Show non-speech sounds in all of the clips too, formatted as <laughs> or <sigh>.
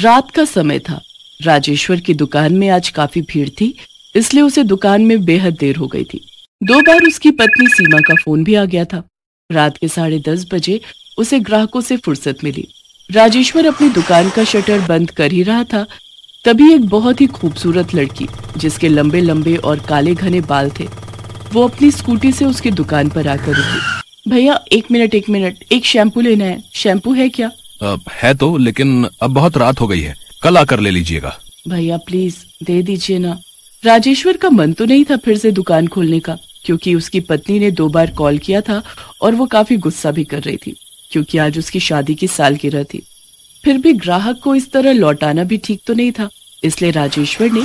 रात का समय था राजेश्वर की दुकान में आज काफी भीड़ थी इसलिए उसे दुकान में बेहद देर हो गई थी दो बार उसकी पत्नी सीमा का फोन भी आ गया था रात के साढ़े दस बजे उसे ग्राहकों से फुर्सत मिली राजेश्वर अपनी दुकान का शटर बंद कर ही रहा था तभी एक बहुत ही खूबसूरत लड़की जिसके लंबे लंबे और काले घने बाल थे वो अपनी स्कूटी से उसकी दुकान पर आकर रुकी भैया एक मिनट एक मिनट एक शैम्पू लेना है शैम्पू है क्या है तो लेकिन अब बहुत रात हो गई है कल आकर ले लीजिएगा भैया प्लीज दे दीजिए ना राजेश्वर का मन तो नहीं था फिर से दुकान खोलने का क्योंकि उसकी पत्नी ने दो बार कॉल किया था और वो काफी गुस्सा भी कर रही थी क्योंकि आज उसकी शादी की सालगिरह थी फिर भी ग्राहक को इस तरह लौटाना भी ठीक तो नहीं था इसलिए राजेश्वर ने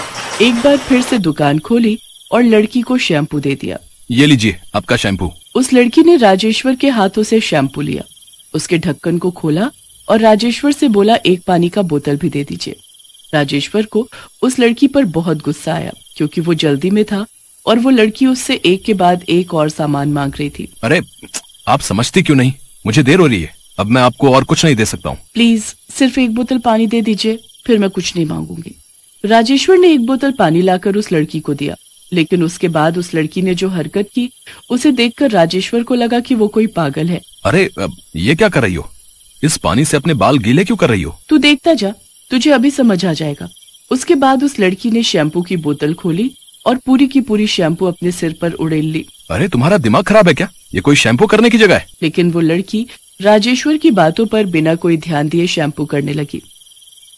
एक बार फिर से दुकान खोली और लड़की को शैम्पू दे दिया ये लीजिए आपका शैम्पू उस लड़की ने राजेश्वर के हाथों से शैम्पू लिया उसके ढक्कन को खोला और राजेश्वर से बोला एक पानी का बोतल भी दे दीजिए राजेश्वर को उस लड़की पर बहुत गुस्सा आया क्योंकि वो जल्दी में था और वो लड़की उससे एक के बाद एक और सामान मांग रही थी अरे आप समझती क्यों नहीं मुझे देर हो रही है अब मैं आपको और कुछ नहीं दे सकता हूँ प्लीज सिर्फ एक बोतल पानी दे दीजिए फिर मैं कुछ नहीं मांगूंगी राजेश्वर ने एक बोतल पानी लाकर उस लड़की को दिया लेकिन उसके बाद उस लड़की ने जो हरकत की उसे देखकर राजेश्वर को लगा कि वो कोई पागल है अरे ये क्या कर रही हो इस पानी से अपने बाल गीले क्यों कर रही हो तू देखता जा तुझे अभी समझ आ जाएगा उसके बाद उस लड़की ने शैम्पू की बोतल खोली और पूरी की पूरी शैम्पू अपने सिर पर उड़ेल ली अरे तुम्हारा दिमाग खराब है क्या ये कोई शैम्पू करने की जगह है लेकिन वो लड़की राजेश्वर की बातों पर बिना कोई ध्यान दिए शैम्पू करने लगी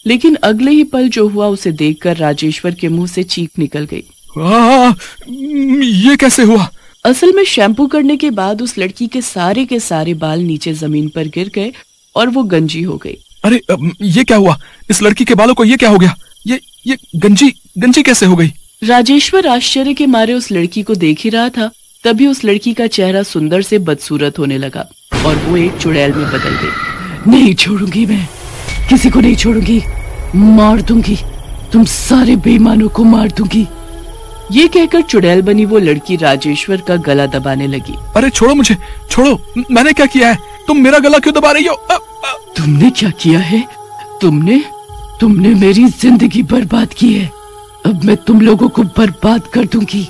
लेकिन अगले ही पल जो हुआ उसे देखकर राजेश्वर के मुंह से चीख निकल गई आ, ये कैसे हुआ असल में शैम्पू करने के बाद उस लड़की के सारे के सारे बाल नीचे जमीन पर गिर गए और वो गंजी हो गई अरे ये क्या हुआ इस लड़की के बालों को ये क्या हो गया ये ये गंजी गंजी कैसे हो गई राजेश्वर आश्चर्य के मारे उस लड़की को देख ही रहा था तभी उस लड़की का चेहरा सुंदर से बदसूरत होने लगा और वो एक चुड़ैल में बदल गई नहीं छोड़ूंगी मैं किसी को नहीं छोड़ूंगी मार दूंगी तुम सारे बेईमानों को मार दूंगी ये कहकर चुड़ैल बनी वो लड़की राजेश्वर का गला दबाने लगी अरे छोड़ो मुझे छोड़ो मैंने क्या किया है तुम मेरा गला क्यों दबा रही हो आ, आ। तुमने क्या किया है तुमने तुमने मेरी जिंदगी बर्बाद की है अब मैं तुम लोगों को बर्बाद कर दूंगी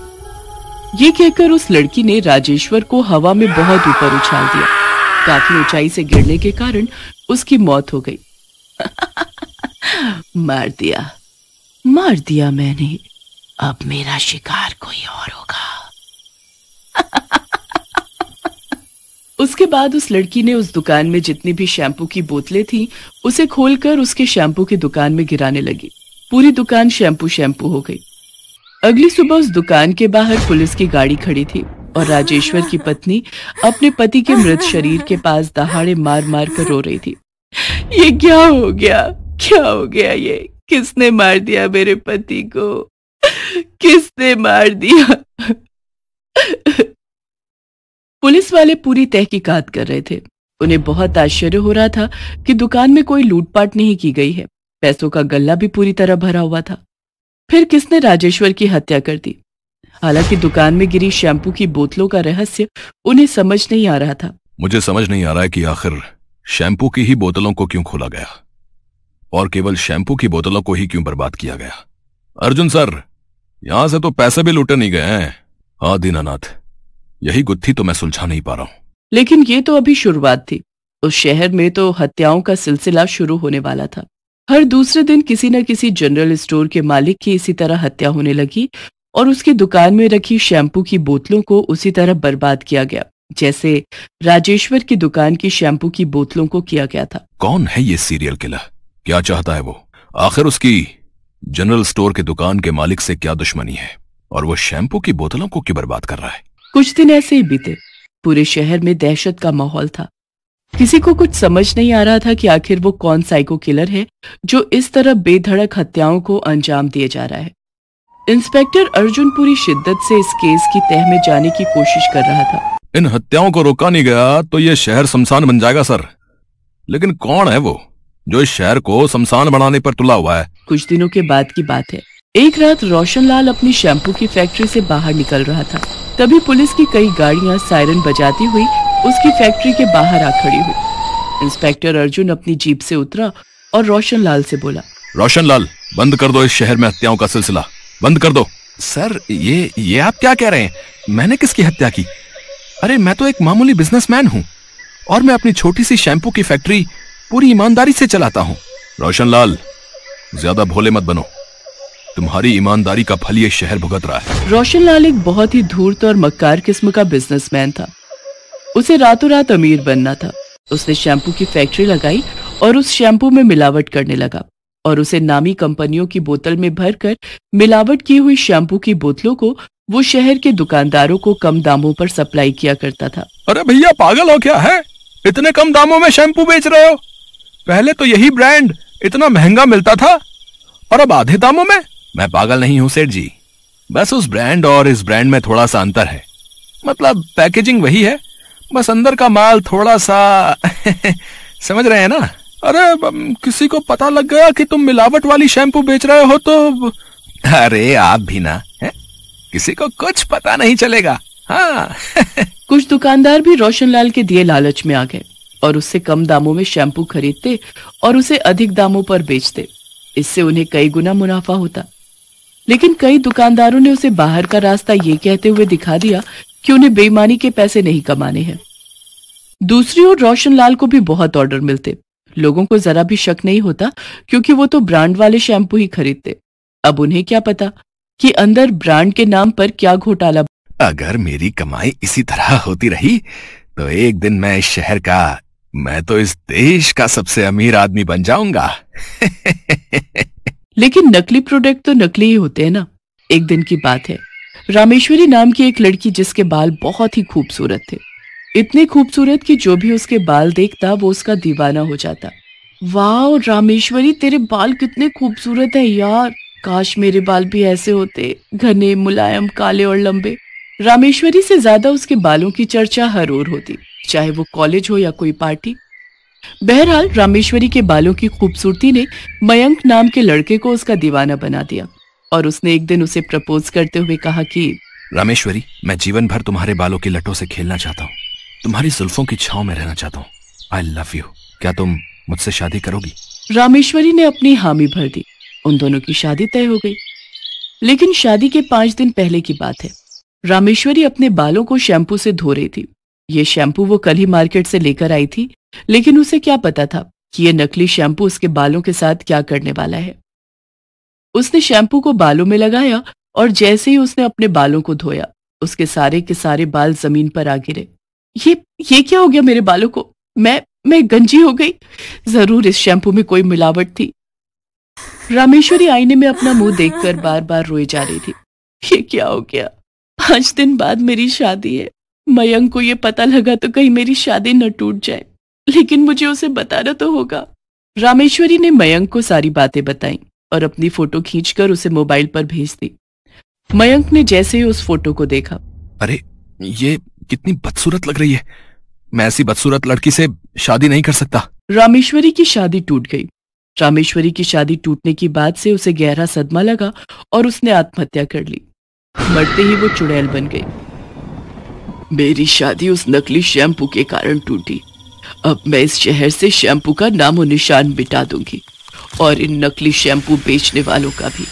ये कहकर उस लड़की ने राजेश्वर को हवा में बहुत ऊपर उछाल दिया काफी ऊंचाई से गिरने के कारण उसकी मौत हो गई <laughs> मार दिया मार दिया मैंने अब मेरा शिकार कोई और होगा <laughs> उसके बाद उस लड़की ने उस दुकान में जितनी भी शैम्पू की बोतलें थी उसे खोलकर उसके शैम्पू की दुकान में गिराने लगी पूरी दुकान शैम्पू शैम्पू हो गई अगली सुबह उस दुकान के बाहर पुलिस की गाड़ी खड़ी थी और राजेश्वर की पत्नी अपने पति के मृत शरीर के पास दहाड़े मार मार कर रो रही थी ये क्या हो गया क्या हो गया ये किसने मार दिया मेरे पति को किसने मार दिया पुलिस वाले पूरी तहकीकात कर रहे थे उन्हें बहुत आश्चर्य हो रहा था कि दुकान में कोई लूटपाट नहीं की गई है पैसों का गला भी पूरी तरह भरा हुआ था फिर किसने राजेश्वर की हत्या कर दी हालांकि दुकान में गिरी शैम्पू की बोतलों का रहस्य उन्हें समझ नहीं आ रहा था मुझे समझ नहीं आ रहा है कि आखिर शैम्पू की ही बोतलों को क्यों खोला गया और केवल शैम्पू की बोतलों को ही क्यों बर्बाद किया गया अर्जुन सर यहां से तो पैसे भी लूटे नहीं गए हैं हाँ दीनानाथ यही गुत्थी तो मैं सुलझा नहीं पा रहा हूँ लेकिन ये तो अभी शुरुआत थी उस शहर में तो हत्याओं का सिलसिला शुरू होने वाला था हर दूसरे दिन किसी न किसी जनरल स्टोर के मालिक की इसी तरह हत्या होने लगी और उसकी दुकान में रखी शैम्पू की बोतलों को उसी तरह बर्बाद किया गया जैसे राजेश्वर की दुकान की शैम्पू की बोतलों को किया गया था कौन है ये सीरियल किलर क्या चाहता है वो आखिर उसकी जनरल स्टोर के दुकान के मालिक से क्या दुश्मनी है और वो शैम्पू की बोतलों को क्यों बर्बाद कर रहा है कुछ दिन ऐसे ही बीते पूरे शहर में दहशत का माहौल था किसी को कुछ समझ नहीं आ रहा था कि आखिर वो कौन साइको किलर है जो इस तरह बेधड़क हत्याओं को अंजाम दिए जा रहा है इंस्पेक्टर अर्जुन पूरी शिद्दत से इस केस की तह में जाने की कोशिश कर रहा था इन हत्याओं को रोका नहीं गया तो ये शहर शमशान बन जाएगा सर लेकिन कौन है वो जो इस शहर को शमशान बनाने पर तुला हुआ है कुछ दिनों के बाद की बात है एक रात रोशन लाल अपनी शैम्पू की फैक्ट्री से बाहर निकल रहा था तभी पुलिस की कई गाड़ियां सायरन बजाती हुई उसकी फैक्ट्री के बाहर आ खड़ी हुई इंस्पेक्टर अर्जुन अपनी जीप से उतरा और रोशन लाल से बोला रोशन लाल बंद कर दो इस शहर में हत्याओं का सिलसिला बंद कर दो सर ये ये आप क्या कह रहे हैं मैंने किसकी हत्या की अरे मैं तो एक मामूली बिजनेसमैन हूँ और मैं अपनी छोटी सी शैम्पू की फैक्ट्री पूरी ईमानदारी से चलाता हूँ रोशन लाल ज्यादा भोले मत बनो तुम्हारी ईमानदारी का फल ये शहर भुगत रहा है रोशन लाल एक बहुत ही धूर्त और मक्कार किस्म का बिजनेसमैन था उसे रातों रात अमीर बनना था उसने शैम्पू की फैक्ट्री लगाई और उस शैम्पू में मिलावट करने लगा और उसे नामी कंपनियों की बोतल में भर कर मिलावट की हुई शैम्पू की बोतलों को वो शहर के दुकानदारों को कम दामों पर सप्लाई किया करता था अरे भैया पागल हो क्या है इतने कम दामों में शैम्पू बेच रहे हो पहले तो यही ब्रांड इतना महंगा मिलता था और अब आधे दामों में मैं पागल नहीं हूं सेठ जी बस उस ब्रांड और इस ब्रांड में थोड़ा सा अंतर है मतलब पैकेजिंग वही है बस अंदर का माल थोड़ा सा <laughs> समझ रहे हैं ना अरे किसी को पता लग गया कि तुम मिलावट वाली शैम्पू बेच रहे हो तो <laughs> अरे आप भी ना है? किसी को कुछ पता नहीं चलेगा हाँ <laughs> कुछ दुकानदार भी रोशनलाल के दिए लालच में आ गए और उससे कम दामों में शैम्पू खरीदते और उसे अधिक दामों पर बेचते इससे उन्हें कई गुना मुनाफा होता लेकिन कई दुकानदारों ने उसे बाहर का रास्ता ये कहते हुए दिखा दिया कि उन्हें बेईमानी के पैसे नहीं कमाने हैं दूसरी ओर रोशन लाल को भी बहुत ऑर्डर मिलते लोगों को जरा भी शक नहीं होता क्योंकि वो तो ब्रांड वाले शैम्पू ही खरीदते अब उन्हें क्या पता कि अंदर ब्रांड के नाम पर क्या घोटाला अगर मेरी कमाई इसी तरह होती रही तो एक दिन मैं इस शहर का मैं तो इस देश का सबसे अमीर आदमी बन जाऊंगा <laughs> लेकिन नकली प्रोडक्ट तो नकली ही होते हैं ना एक दिन की बात है रामेश्वरी नाम की एक लड़की जिसके बाल बहुत ही खूबसूरत थे इतने खूबसूरत कि जो भी उसके बाल देखता वो उसका दीवाना हो जाता वाह रामेश्वरी तेरे बाल कितने खूबसूरत है यार काश मेरे बाल भी ऐसे होते घने मुलायम काले और लंबे रामेश्वरी से ज्यादा उसके बालों की चर्चा हर ओर होती चाहे वो कॉलेज हो या कोई पार्टी बहरहाल रामेश्वरी के बालों की खूबसूरती ने मयंक नाम के लड़के को उसका दीवाना बना दिया और उसने एक दिन उसे प्रपोज करते हुए कहा कि रामेश्वरी मैं जीवन भर तुम्हारे बालों की लटों से खेलना चाहता हूँ तुम्हारी जुल्फों की छाव में रहना चाहता हूँ आई लव यू क्या तुम मुझसे शादी करोगी रामेश्वरी ने अपनी हामी भर दी उन दोनों की शादी तय हो गई लेकिन शादी के पांच दिन पहले की बात है रामेश्वरी अपने बालों को शैम्पू से धो रही थी ये शैम्पू वो कल ही मार्केट से लेकर आई थी लेकिन उसे क्या पता था कि ये नकली शैम्पू उसके बालों के साथ क्या करने वाला है उसने शैम्पू को बालों में लगाया और जैसे ही उसने अपने बालों को धोया उसके सारे के सारे बाल जमीन पर आ गिरे ये ये क्या हो गया मेरे बालों को मैं मैं गंजी हो गई जरूर इस शैम्पू में कोई मिलावट थी रामेश्वरी आईने में अपना मुंह देखकर बार बार रोए जा रही थी ये क्या हो गया पांच दिन बाद मेरी शादी है मयंक को यह पता लगा तो कहीं मेरी शादी न टूट जाए लेकिन मुझे उसे बताना तो होगा रामेश्वरी ने मयंक को सारी बातें बताई और अपनी फोटो खींचकर उसे मोबाइल पर भेज दी मयंक ने जैसे ही उस फोटो को देखा अरे ये कितनी बदसूरत लग रही है मैं ऐसी बदसूरत लड़की से शादी नहीं कर सकता रामेश्वरी की शादी टूट गई रामेश्वरी की शादी टूटने की बात से उसे गहरा सदमा लगा और उसने आत्महत्या कर ली मरते ही वो चुड़ैल बन गई मेरी शादी उस नकली शैम्पू के कारण टूटी अब मैं इस शहर से शैम्पू का नामो निशान मिटा दूंगी और इन नकली शैम्पू बेचने वालों का भी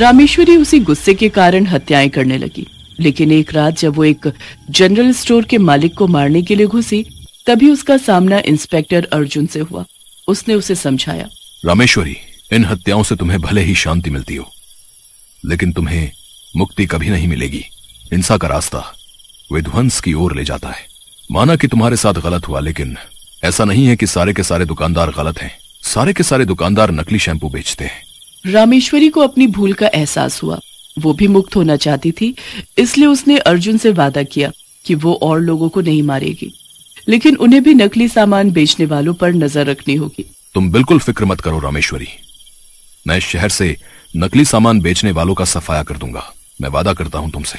रामेश्वरी उसी गुस्से के कारण हत्याएं करने लगी लेकिन एक रात जब वो एक जनरल स्टोर के मालिक को मारने के लिए घुसी तभी उसका सामना इंस्पेक्टर अर्जुन से हुआ उसने उसे समझाया रामेश्वरी इन हत्याओं से तुम्हें भले ही शांति मिलती हो लेकिन तुम्हें मुक्ति कभी नहीं मिलेगी हिंसा का रास्ता विध्वंस की ओर ले जाता है माना कि तुम्हारे साथ गलत हुआ लेकिन ऐसा नहीं है कि सारे के सारे दुकानदार गलत हैं सारे के सारे दुकानदार नकली शैम्पू बेचते हैं रामेश्वरी को अपनी भूल का एहसास हुआ वो भी मुक्त होना चाहती थी इसलिए उसने अर्जुन से वादा किया कि वो और लोगों को नहीं मारेगी लेकिन उन्हें भी नकली सामान बेचने वालों पर नजर रखनी होगी तुम बिल्कुल फिक्र मत करो रामेश्वरी मैं शहर से नकली सामान बेचने वालों का सफाया कर दूंगा मैं वादा करता हूं तुमसे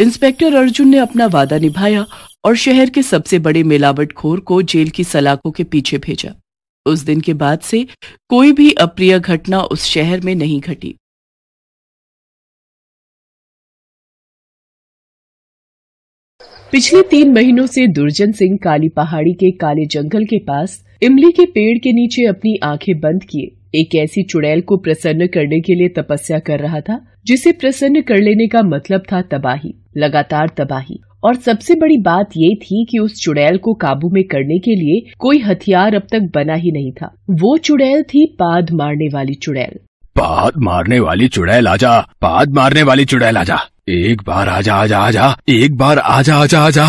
इंस्पेक्टर अर्जुन ने अपना वादा निभाया और शहर के सबसे बड़े खोर को जेल की सलाखों के पीछे भेजा उस दिन के बाद से कोई भी अप्रिय घटना उस शहर में नहीं घटी पिछले तीन महीनों से दुर्जन सिंह काली पहाड़ी के काले जंगल के पास इमली के पेड़ के नीचे अपनी आंखें बंद किए एक ऐसी चुड़ैल को प्रसन्न करने के लिए तपस्या कर रहा था जिसे प्रसन्न कर लेने का मतलब था तबाही लगातार तबाही और सबसे बड़ी बात ये थी कि उस चुड़ैल को काबू में करने के लिए कोई हथियार अब तक बना ही नहीं था वो चुड़ैल थी पाद मारने वाली चुड़ैल पाद मारने वाली चुड़ैल आजा पाद मारने वाली चुड़ैल आजा एक बार आजा आजा आजा एक बार आजा आजा आजा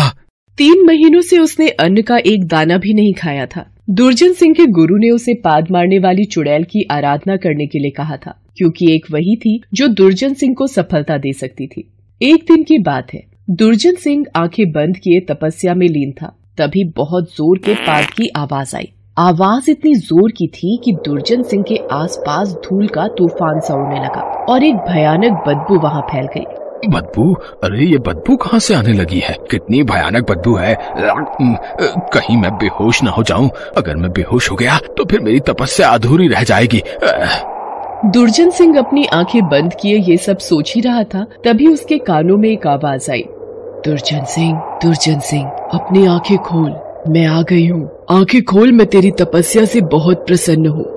तीन महीनों से उसने अन्न का एक दाना भी नहीं खाया था दुर्जन सिंह के गुरु ने उसे पाद मारने वाली चुड़ैल की आराधना करने के लिए कहा था क्योंकि एक वही थी जो दुर्जन सिंह को सफलता दे सकती थी एक दिन की बात है दुर्जन सिंह आंखें बंद किए तपस्या में लीन था तभी बहुत जोर के पाद की आवाज आई आवाज इतनी जोर की थी कि दुर्जन सिंह के आसपास धूल का तूफान सा उड़ने लगा और एक भयानक बदबू वहां फैल गई बदबू अरे ये बदबू कहाँ से आने लगी है कितनी भयानक बदबू है कहीं मैं बेहोश ना हो जाऊं अगर मैं बेहोश हो गया तो फिर मेरी तपस्या अधूरी रह जाएगी दुर्जन सिंह अपनी आंखें बंद किए ये सब सोच ही रहा था तभी उसके कानों में एक आवाज आई दुर्जन सिंह दुर्जन सिंह अपनी आंखें खोल मैं आ गई हूँ आंखें खोल मैं तेरी तपस्या से बहुत प्रसन्न हूँ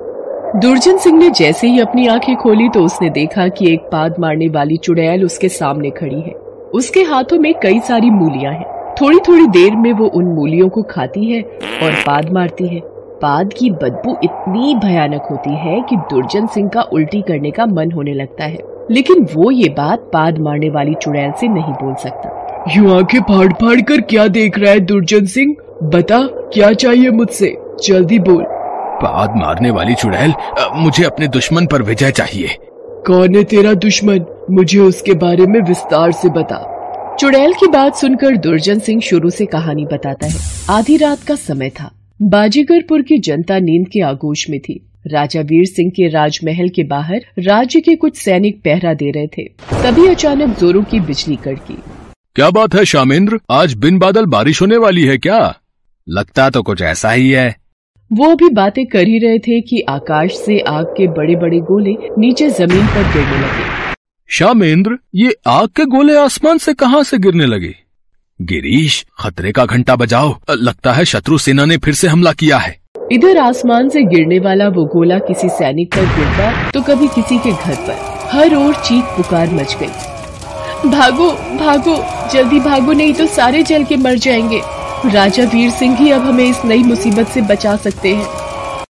दुर्जन सिंह ने जैसे ही अपनी आंखें खोली तो उसने देखा कि एक पाद मारने वाली चुड़ैल उसके सामने खड़ी है उसके हाथों में कई सारी मूलियां हैं थोड़ी थोड़ी देर में वो उन मूलियों को खाती है और पाद मारती है पाद की बदबू इतनी भयानक होती है कि दुर्जन सिंह का उल्टी करने का मन होने लगता है लेकिन वो ये बात पाद मारने वाली चुड़ैल से नहीं बोल सकता यू आंखें फाड़ फाड़ कर क्या देख रहा है दुर्जन सिंह बता क्या चाहिए मुझसे जल्दी बोल पाद मारने वाली चुड़ैल मुझे अपने दुश्मन पर विजय चाहिए कौन है तेरा दुश्मन मुझे उसके बारे में विस्तार से बता चुड़ैल की बात सुनकर दुर्जन सिंह शुरू से कहानी बताता है आधी रात का समय था बाजीगरपुर की जनता नींद के आगोश में थी राजा वीर सिंह के राजमहल के बाहर राज्य के कुछ सैनिक पहरा दे रहे थे तभी अचानक जोरों की बिजली कड़की क्या बात है श्यामेंद्र आज बिन बादल बारिश होने वाली है क्या लगता तो कुछ ऐसा ही है वो भी बातें कर ही रहे थे कि आकाश से आग के बड़े बड़े गोले नीचे जमीन पर गिरने लगे श्यामेंद्र ये आग के गोले आसमान से कहाँ से गिरने लगे गिरीश खतरे का घंटा बजाओ लगता है शत्रु सेना ने फिर से हमला किया है इधर आसमान से गिरने वाला वो गोला किसी सैनिक पर गिरता तो कभी किसी के घर पर हर ओर चीख पुकार मच गई भागो भागो जल्दी भागो नहीं तो सारे जल के मर जाएंगे राजा वीर सिंह ही अब हमें इस नई मुसीबत से बचा सकते हैं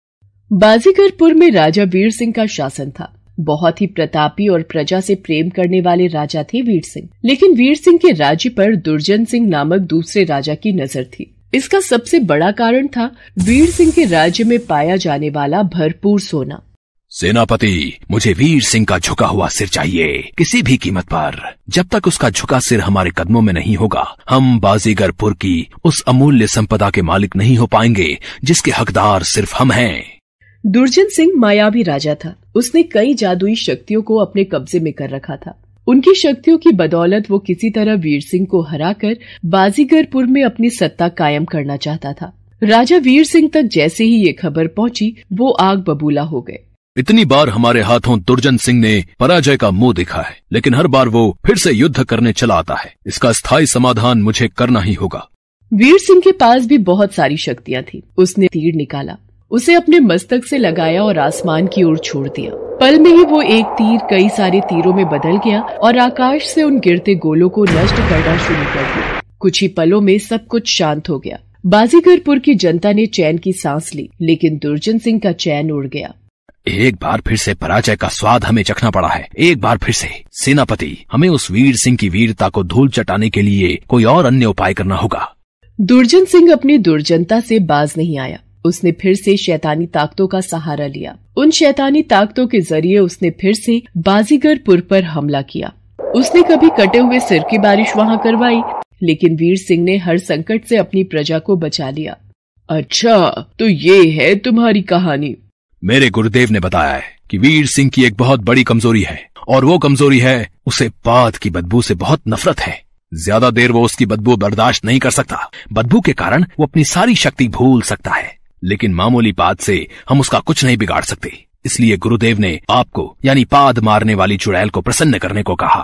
बाजीगरपुर में राजा वीर सिंह का शासन था बहुत ही प्रतापी और प्रजा से प्रेम करने वाले राजा थे वीर सिंह लेकिन वीर सिंह के राज्य पर दुर्जन सिंह नामक दूसरे राजा की नजर थी इसका सबसे बड़ा कारण था वीर सिंह के राज्य में पाया जाने वाला भरपूर सोना सेनापति मुझे वीर सिंह का झुका हुआ सिर चाहिए किसी भी कीमत पर जब तक उसका झुका सिर हमारे कदमों में नहीं होगा हम बाजीगरपुर की उस अमूल्य संपदा के मालिक नहीं हो पाएंगे जिसके हकदार सिर्फ हम हैं दुर्जन सिंह मायावी राजा था उसने कई जादुई शक्तियों को अपने कब्जे में कर रखा था उनकी शक्तियों की बदौलत वो किसी तरह वीर सिंह को हराकर बाजीगरपुर में अपनी सत्ता कायम करना चाहता था राजा वीर सिंह तक जैसे ही ये खबर पहुंची वो आग बबूला हो गए इतनी बार हमारे हाथों दुर्जन सिंह ने पराजय का मुंह दिखा है लेकिन हर बार वो फिर से युद्ध करने चला आता है इसका स्थायी समाधान मुझे करना ही होगा वीर सिंह के पास भी बहुत सारी शक्तियाँ थी उसने तीर निकाला उसे अपने मस्तक से लगाया और आसमान की ओर छोड़ दिया पल में ही वो एक तीर कई सारे तीरों में बदल गया और आकाश से उन गिरते गोलों को नष्ट करना शुरू कर दिया कुछ ही पलों में सब कुछ शांत हो गया बाजीगरपुर की जनता ने चैन की सांस ली लेकिन दुर्जन सिंह का चैन उड़ गया एक बार फिर से पराजय का स्वाद हमें चखना पड़ा है एक बार फिर से सेनापति हमें उस वीर सिंह की वीरता को धूल चटाने के लिए कोई और अन्य उपाय करना होगा दुर्जन सिंह अपनी दुर्जनता से बाज नहीं आया उसने फिर से शैतानी ताकतों का सहारा लिया उन शैतानी ताकतों के जरिए उसने फिर से बाजीगरपुर पर हमला किया उसने कभी कटे हुए सिर की बारिश वहाँ करवाई लेकिन वीर सिंह ने हर संकट से अपनी प्रजा को बचा लिया अच्छा तो ये है तुम्हारी कहानी मेरे गुरुदेव ने बताया है कि वीर सिंह की एक बहुत बड़ी कमजोरी है और वो कमजोरी है उसे पाद की बदबू से बहुत नफरत है ज्यादा देर वो उसकी बदबू बर्दाश्त नहीं कर सकता बदबू के कारण वो अपनी सारी शक्ति भूल सकता है लेकिन मामूली बात से हम उसका कुछ नहीं बिगाड़ सकते इसलिए गुरुदेव ने आपको यानी पाद मारने वाली चुड़ैल को प्रसन्न करने को कहा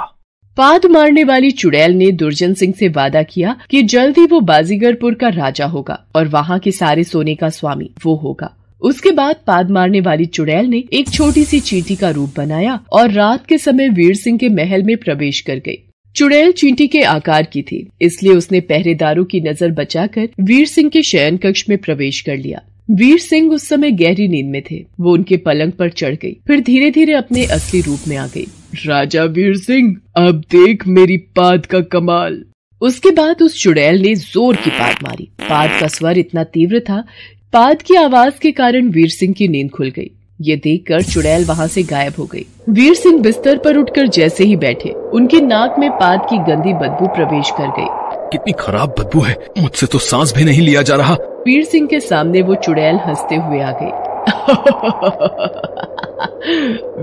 पाद मारने वाली चुड़ैल ने दुर्जन सिंह से वादा किया कि जल्द ही वो बाजीगरपुर का राजा होगा और वहाँ के सारे सोने का स्वामी वो होगा उसके बाद पाद मारने वाली चुड़ैल ने एक छोटी सी चींटी का रूप बनाया और रात के समय वीर सिंह के महल में प्रवेश कर गई चुड़ैल चींटी के आकार की थी इसलिए उसने पहरेदारों की नजर बचाकर वीर सिंह के शयन कक्ष में प्रवेश कर लिया वीर सिंह उस समय गहरी नींद में थे वो उनके पलंग पर चढ़ गई फिर धीरे धीरे अपने असली रूप में आ गई राजा वीर सिंह अब देख मेरी पाद का कमाल उसके बाद उस चुड़ैल ने जोर की पाद मारी पाद का स्वर इतना तीव्र था पाद की आवाज के कारण वीर सिंह की नींद खुल गई ये देखकर चुड़ैल वहाँ से गायब हो गई। वीर सिंह बिस्तर पर उठकर जैसे ही बैठे उनकी नाक में पाद की गंदी बदबू प्रवेश कर गई। कितनी खराब बदबू है मुझसे तो सांस भी नहीं लिया जा रहा वीर सिंह के सामने वो चुड़ैल हंसते हुए आ गयी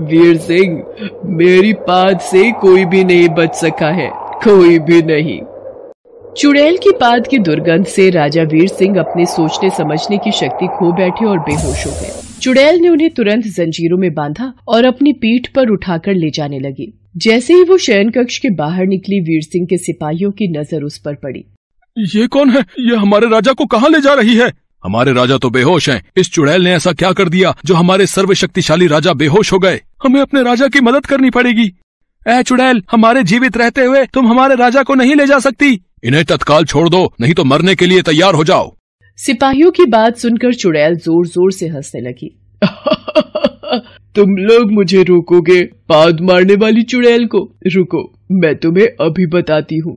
<laughs> वीर सिंह मेरी पाद से कोई भी नहीं बच सका है कोई भी नहीं चुड़ैल की पाद की दुर्गंध से राजा वीर सिंह अपने सोचने समझने की शक्ति खो बैठे और बेहोश हो गए चुड़ैल ने उन्हें तुरंत जंजीरों में बांधा और अपनी पीठ पर उठाकर ले जाने लगी जैसे ही वो शयन कक्ष के बाहर निकली वीर सिंह के सिपाहियों की नजर उस पर पड़ी ये कौन है ये हमारे राजा को कहाँ ले जा रही है हमारे राजा तो बेहोश हैं। इस चुड़ैल ने ऐसा क्या कर दिया जो हमारे सर्वशक्तिशाली राजा बेहोश हो गए हमें अपने राजा की मदद करनी पड़ेगी ए चुड़ैल हमारे जीवित रहते हुए तुम हमारे राजा को नहीं ले जा सकती इन्हें तत्काल छोड़ दो नहीं तो मरने के लिए तैयार हो जाओ सिपाहियों की बात सुनकर चुड़ैल जोर जोर से हंसने लगी <laughs> तुम लोग मुझे रोकोगे पाद मारने वाली चुड़ैल को रुको मैं तुम्हें अभी बताती हूँ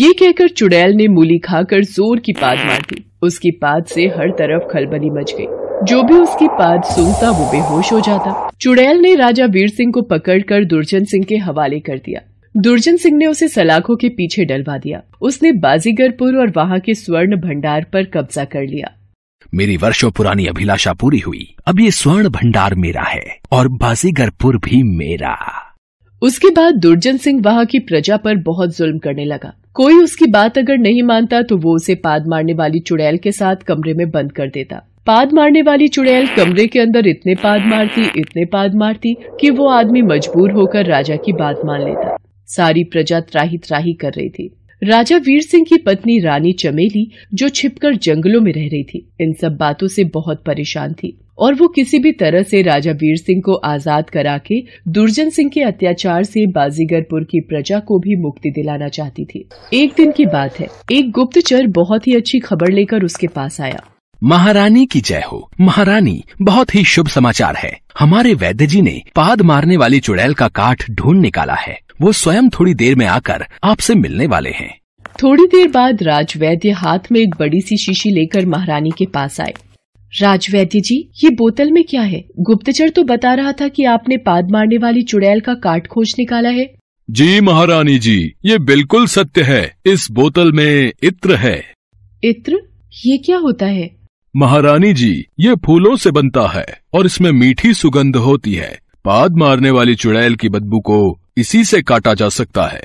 ये कहकर चुड़ैल ने मूली खाकर जोर की पाद मार दी उसकी पाद से हर तरफ खलबली मच गई जो भी उसकी पाद सुनता वो बेहोश हो जाता चुड़ैल ने राजा वीर सिंह को पकड़कर दुर्जन सिंह के हवाले कर दिया दुर्जन सिंह ने उसे सलाखों के पीछे डलवा दिया उसने बाजीगरपुर और वहाँ के स्वर्ण भंडार पर कब्जा कर लिया मेरी वर्षों पुरानी अभिलाषा पूरी हुई अब ये स्वर्ण भंडार मेरा है और बाजीगरपुर भी मेरा उसके बाद दुर्जन सिंह वहाँ की प्रजा पर बहुत जुल्म करने लगा कोई उसकी बात अगर नहीं मानता तो वो उसे पाद मारने वाली चुड़ैल के साथ कमरे में बंद कर देता पाद मारने वाली चुड़ैल कमरे के अंदर इतने पाद मारती इतने पाद मारती कि वो आदमी मजबूर होकर राजा की बात मान लेता सारी प्रजा त्राही त्राही कर रही थी राजा वीर सिंह की पत्नी रानी चमेली जो छिपकर जंगलों में रह रही थी इन सब बातों से बहुत परेशान थी और वो किसी भी तरह से राजा वीर सिंह को आजाद करा के दुर्जन सिंह के अत्याचार से बाजीगरपुर की प्रजा को भी मुक्ति दिलाना चाहती थी एक दिन की बात है एक गुप्तचर बहुत ही अच्छी खबर लेकर उसके पास आया महारानी की जय हो महारानी बहुत ही शुभ समाचार है हमारे वैद्य जी ने पाद मारने वाली चुड़ैल का काठ ढूंढ निकाला है वो स्वयं थोड़ी देर में आकर आपसे मिलने वाले हैं थोड़ी देर बाद राजवैद्य हाथ में एक बड़ी सी शीशी लेकर महारानी के पास आए राजवैद्य जी ये बोतल में क्या है गुप्तचर तो बता रहा था कि आपने पाद मारने वाली चुड़ैल का काट खोज निकाला है जी महारानी जी ये बिल्कुल सत्य है इस बोतल में इत्र है इत्र ये क्या होता है महारानी जी ये फूलों से बनता है और इसमें मीठी सुगंध होती है पाद मारने वाली चुड़ैल की बदबू को इसी से काटा जा सकता है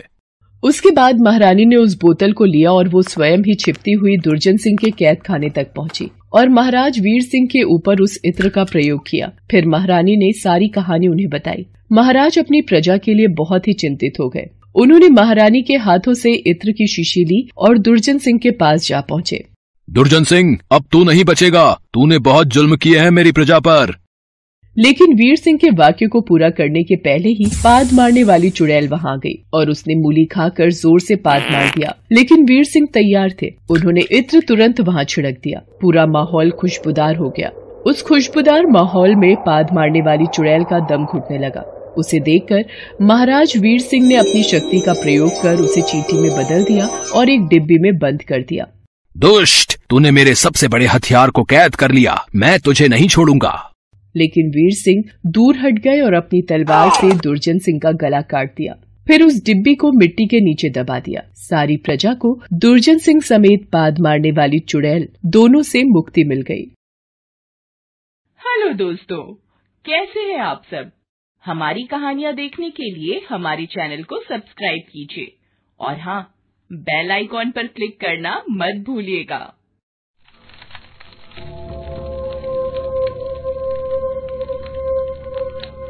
उसके बाद महारानी ने उस बोतल को लिया और वो स्वयं ही छिपती हुई दुर्जन सिंह के कैद खाने तक पहुंची और महाराज वीर सिंह के ऊपर उस इत्र का प्रयोग किया फिर महारानी ने सारी कहानी उन्हें बताई महाराज अपनी प्रजा के लिए बहुत ही चिंतित हो गए उन्होंने महारानी के हाथों से इत्र की शीशी ली और दुर्जन सिंह के पास जा पहुंचे दुर्जन सिंह अब तू नहीं बचेगा तूने बहुत जुल्म किए हैं मेरी प्रजा पर लेकिन वीर सिंह के वाक्य को पूरा करने के पहले ही पाद मारने वाली चुड़ैल वहां गई और उसने मूली खाकर जोर से पाद मार दिया लेकिन वीर सिंह तैयार थे उन्होंने इत्र तुरंत वहां छिड़क दिया पूरा माहौल खुशबुदार हो गया उस खुशबुदार माहौल में पाद मारने वाली चुड़ैल का दम घुटने लगा उसे देखकर महाराज वीर सिंह ने अपनी शक्ति का प्रयोग कर उसे चीटी में बदल दिया और एक डिब्बी में बंद कर दिया दुष्ट तूने मेरे सबसे बड़े हथियार को कैद कर लिया मैं तुझे नहीं छोड़ूंगा लेकिन वीर सिंह दूर हट गए और अपनी तलवार से दुर्जन सिंह का गला काट दिया फिर उस डिब्बी को मिट्टी के नीचे दबा दिया सारी प्रजा को दुर्जन सिंह समेत बाद मारने वाली चुड़ैल दोनों से मुक्ति मिल गई हेलो दोस्तों कैसे हैं आप सब हमारी कहानियाँ देखने के लिए हमारे चैनल को सब्सक्राइब कीजिए और हाँ बेल आइकॉन पर क्लिक करना मत भूलिएगा